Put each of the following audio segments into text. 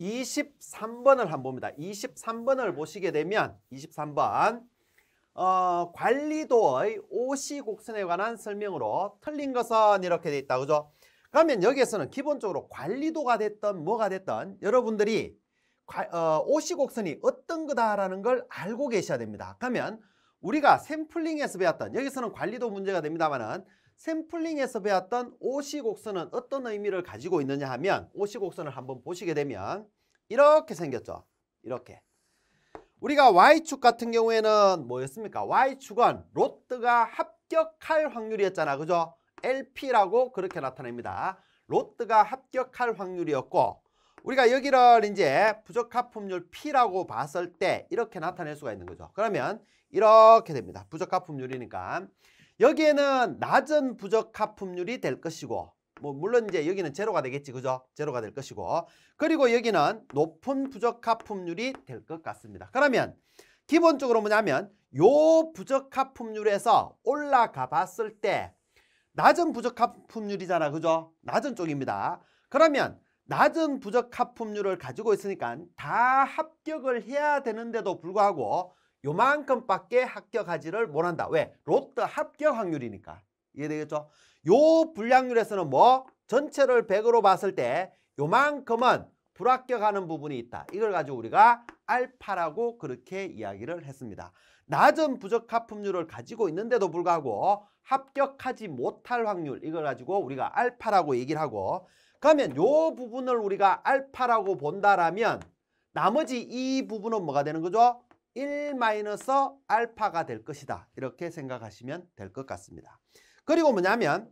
23번을 한번 봅니다. 23번을 보시게 되면 23번 어, 관리도의 오시 곡선에 관한 설명으로 틀린 것은 이렇게 돼 있다. 그죠? 그러면 여기에서는 기본적으로 관리도가 됐던 뭐가 됐던 여러분들이 어, 오시 곡선이 어떤 거다라는 걸 알고 계셔야 됩니다. 그러면 우리가 샘플링에서 배웠던 여기서는 관리도 문제가 됩니다만은 샘플링에서 배웠던 오시 곡선은 어떤 의미를 가지고 있느냐 하면 오시 곡선을 한번 보시게 되면 이렇게 생겼죠. 이렇게. 우리가 Y축 같은 경우에는 뭐였습니까? Y축은 로트가 합격할 확률이었잖아. 그죠? LP라고 그렇게 나타냅니다. 로트가 합격할 확률이었고 우리가 여기를 이제 부적합품률 P라고 봤을 때 이렇게 나타낼 수가 있는 거죠. 그러면 이렇게 됩니다. 부적합품률이니까 여기에는 낮은 부적합품률이 될 것이고 뭐 물론 이제 여기는 제로가 되겠지 그죠? 제로가 될 것이고 그리고 여기는 높은 부적합품률이 될 것 같습니다. 그러면 기본적으로 뭐냐면 요 부적합품률에서 올라가 봤을 때 낮은 부적합품률이잖아 그죠? 낮은 쪽입니다. 그러면 낮은 부적합품률을 가지고 있으니까 다 합격을 해야 되는데도 불구하고 요만큼밖에 합격하지를 못한다. 왜? 로트 합격 확률이니까. 이해되겠죠? 요 불량률에서는 뭐 전체를 100으로 봤을 때 요만큼은 불합격하는 부분이 있다. 이걸 가지고 우리가 알파라고 그렇게 이야기를 했습니다. 낮은 부적합품률을 가지고 있는데도 불구하고 합격하지 못할 확률 이걸 가지고 우리가 알파라고 얘기를 하고 그러면 요 부분을 우리가 알파라고 본다라면 나머지 이 부분은 뭐가 되는 거죠? 1 마이너스 알파가 될 것이다. 이렇게 생각하시면 될 것 같습니다. 그리고 뭐냐면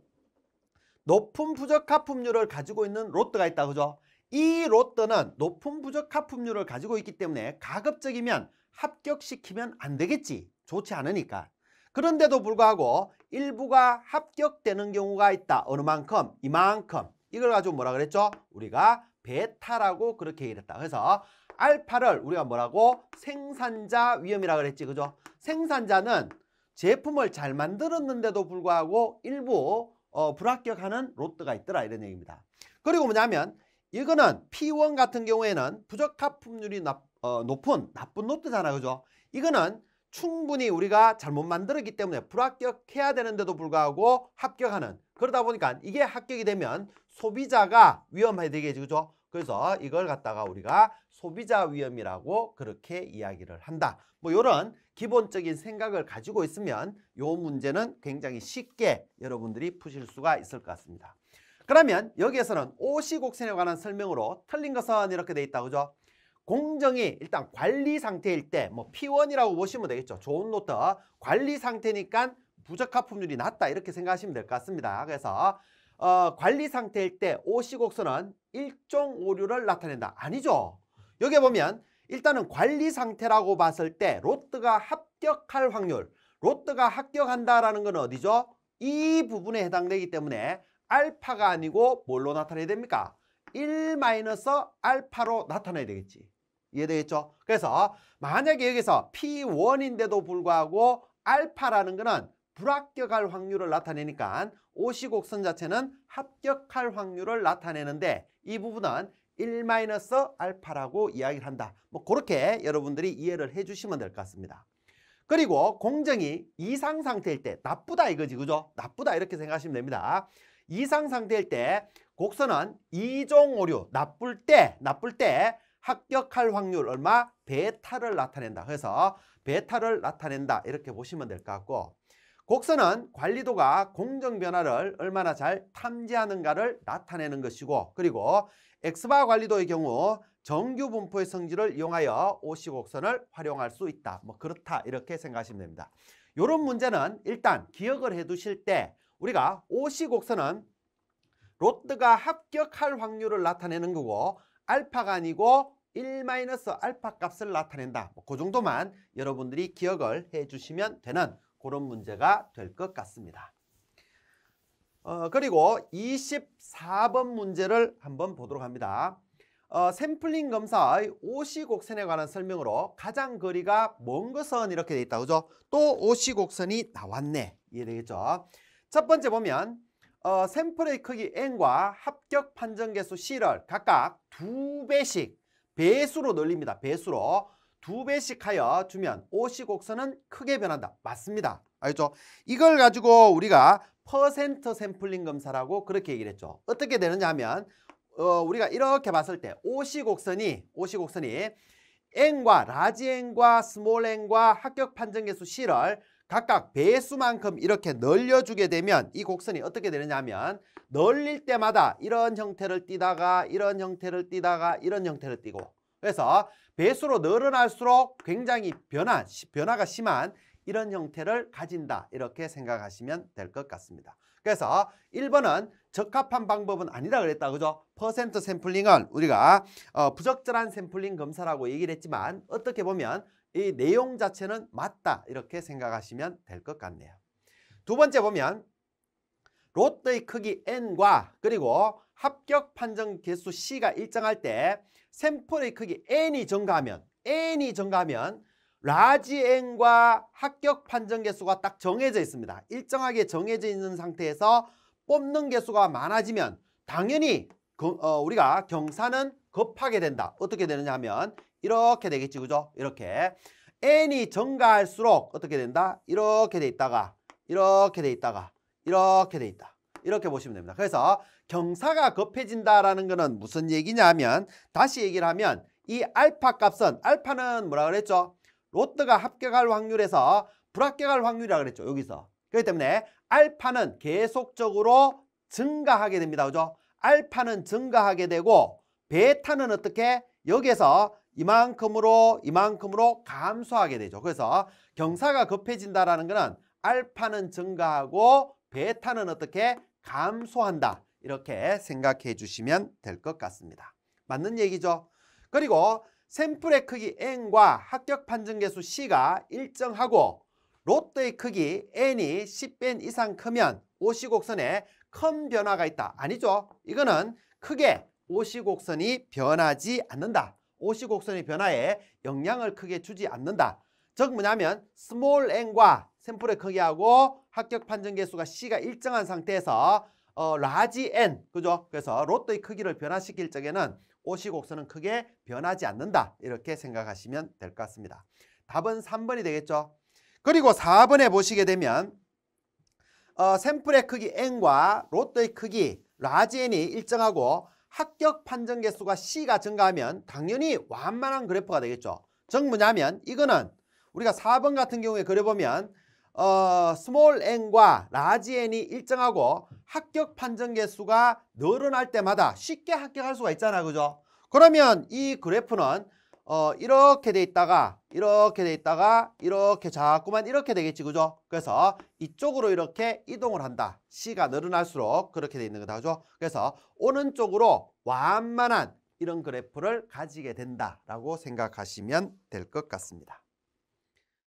높은 부적합품률을 가지고 있는 로또가 있다. 그죠? 이로또는 높은 부적합품률을 가지고 있기 때문에 가급적이면 합격시키면 안 되겠지. 좋지 않으니까. 그런데도 불구하고 일부가 합격되는 경우가 있다. 어느 만큼? 이만큼. 이걸 가지고 뭐라 그랬죠? 우리가 베타라고 그렇게 얘기 했다. 그래서 알파를 우리가 뭐라고 생산자 위험이라고 그랬지 그죠? 생산자는 제품을 잘 만들었는데도 불구하고 일부 어, 불합격하는 로트가 있더라 이런 얘기입니다. 그리고 뭐냐면 이거는 P1 같은 경우에는 부적합품률이 나, 어, 높은 나쁜 로트잖아 그죠? 이거는 충분히 우리가 잘못 만들었기 때문에 불합격해야 되는데도 불구하고 합격하는 그러다 보니까 이게 합격이 되면 소비자가 위험해 되겠지 그죠? 그래서 이걸 갖다가 우리가 소비자 위험이라고 그렇게 이야기를 한다. 뭐 이런 기본적인 생각을 가지고 있으면 이 문제는 굉장히 쉽게 여러분들이 푸실 수가 있을 것 같습니다. 그러면 여기에서는 오시 곡선에 관한 설명으로 틀린 것은 이렇게 돼 있다. 그죠? 공정이 일단 관리 상태일 때 뭐 P1이라고 보시면 되겠죠. 좋은 노트 관리 상태니까 부적합 품률이 낮다 이렇게 생각하시면 될 것 같습니다. 그래서 어, 관리 상태일 때 오시곡선은 일종 오류를 나타낸다. 아니죠. 여기 보면 일단은 관리 상태라고 봤을 때 로트가 합격할 확률, 로트가 합격한다라는 건 어디죠? 이 부분에 해당되기 때문에 알파가 아니고 뭘로 나타내야 됩니까? 1 마이너스 알파로 나타내야 되겠지. 이해되겠죠? 그래서 만약에 여기서 P1인데도 불구하고 알파라는 거는 불합격할 확률을 나타내니까 오시곡선 자체는 합격할 확률을 나타내는데 이 부분은 1-알파라고 이야기를 한다. 뭐 그렇게 여러분들이 이해를 해주시면 될 것 같습니다. 그리고 공정이 이상 상태일 때 나쁘다 이거지 그죠? 나쁘다 이렇게 생각하시면 됩니다. 이상 상태일 때 곡선은 이종 오류 나쁠 때 나쁠 때 합격할 확률 얼마? 베타를 나타낸다. 그래서 베타를 나타낸다 이렇게 보시면 될 것 같고 곡선은 관리도가 공정 변화를 얼마나 잘 탐지하는가를 나타내는 것이고 그리고 엑스바 관리도의 경우 정규 분포의 성질을 이용하여 오시 곡선을 활용할 수 있다. 뭐 그렇다 이렇게 생각하시면 됩니다. 이런 문제는 일단 기억을 해두실 때 우리가 오시 곡선은 로트가 합격할 확률을 나타내는 거고 알파가 아니고 1-알파 값을 나타낸다. 뭐 그 정도만 여러분들이 기억을 해주시면 되는 그런 문제가 될 것 같습니다. 어, 그리고 24번 문제를 한번 보도록 합니다. 어, 샘플링 검사의 오시곡선에 관한 설명으로 가장 거리가 먼 것은 이렇게 돼 있다. 그죠? 또 오시곡선이 나왔네. 이해되겠죠? 첫 번째 보면 어, 샘플의 크기 n과 합격 판정 개수 c를 각각 두 배씩 배수로 늘립니다. 배수로 두 배씩 하여 주면 OC 곡선은 크게 변한다. 맞습니다. 알죠? 이걸 가지고 우리가 퍼센트 샘플링 검사라고 그렇게 얘기를 했죠. 어떻게 되느냐 하면 어, 우리가 이렇게 봤을 때 OC 곡선이 OC 곡선이 n과 라지 n과 스몰 n과 합격 판정 개수 c를 각각 배수만큼 이렇게 늘려주게 되면 이 곡선이 어떻게 되느냐면 하 늘릴 때마다 이런 형태를 띠다가 이런 형태를 띠다가 이런 형태를 띠고 그래서 배수로 늘어날수록 굉장히 변화, 변화가 심한 이런 형태를 가진다 이렇게 생각하시면 될 것 같습니다. 그래서 1번은 적합한 방법은 아니다 그랬다 그죠? 퍼센트 샘플링은 우리가 어, 부적절한 샘플링 검사라고 얘기를 했지만 어떻게 보면 이 내용 자체는 맞다 이렇게 생각하시면 될 것 같네요. 두 번째 보면 로 롯의 크기 n과 그리고 합격 판정 개수 C가 일정할 때 샘플의 크기 N이 증가하면 N이 증가하면 라지 N과 합격 판정 개수가 딱 정해져 있습니다. 일정하게 정해져 있는 상태에서 뽑는 개수가 많아지면 당연히 그, 어, 우리가 경사는 급하게 된다. 어떻게 되느냐 하면 이렇게 되겠지 그죠? 이렇게 N이 증가할수록 어떻게 된다? 이렇게 돼 있다가 이렇게 돼 있다가 이렇게 돼 있다. 이렇게 보시면 됩니다. 그래서 경사가 급해진다라는 거는 무슨 얘기냐면 다시 얘기를 하면 이 알파 값은 알파는 뭐라 그랬죠? 로트가 합격할 확률에서 불합격할 확률이라 그랬죠. 여기서. 그렇기 때문에 알파는 계속적으로 증가하게 됩니다. 그죠? 알파는 증가하게 되고 베타는 어떻게? 여기에서 이만큼으로 이만큼으로 감소하게 되죠. 그래서 경사가 급해진다라는 거는 알파는 증가하고 베타는 어떻게? 감소한다. 이렇게 생각해 주시면 될 것 같습니다. 맞는 얘기죠. 그리고 샘플의 크기 n과 합격 판정 개수 c가 일정하고 로또의 크기 n이 10배 이상 크면 오시곡선에 큰 변화가 있다. 아니죠. 이거는 크게 오시곡선이 변하지 않는다. 오시곡선의 변화에 영향을 크게 주지 않는다. 즉 뭐냐면 스몰 n과 샘플의 크기하고 합격 판정 개수가 c가 일정한 상태에서 어, 라지 n 그죠? 그래서 로또의 크기를 변화시킬 적에는 오시 곡선은 크게 변하지 않는다. 이렇게 생각하시면 될 것 같습니다. 답은 3번이 되겠죠. 그리고 4번에 보시게 되면 어, 샘플의 크기 n과 로또의 크기 라지 n이 일정하고 합격 판정 개수가 c가 증가하면 당연히 완만한 그래프가 되겠죠. 즉 뭐냐면 이거는 우리가 4번 같은 경우에 그려보면 어, 스몰 n과 라지 n이 일정하고 합격 판정 개수가 늘어날 때마다 쉽게 합격할 수가 있잖아 그죠? 그러면 이 그래프는 어, 이렇게 돼 있다가 이렇게 돼 있다가 이렇게 자꾸만 이렇게 되겠지 그죠? 그래서 이쪽으로 이렇게 이동을 한다 C가 늘어날수록 그렇게 돼 있는 거다 그죠? 그래서 오른 쪽으로 완만한 이런 그래프를 가지게 된다라고 생각하시면 될 것 같습니다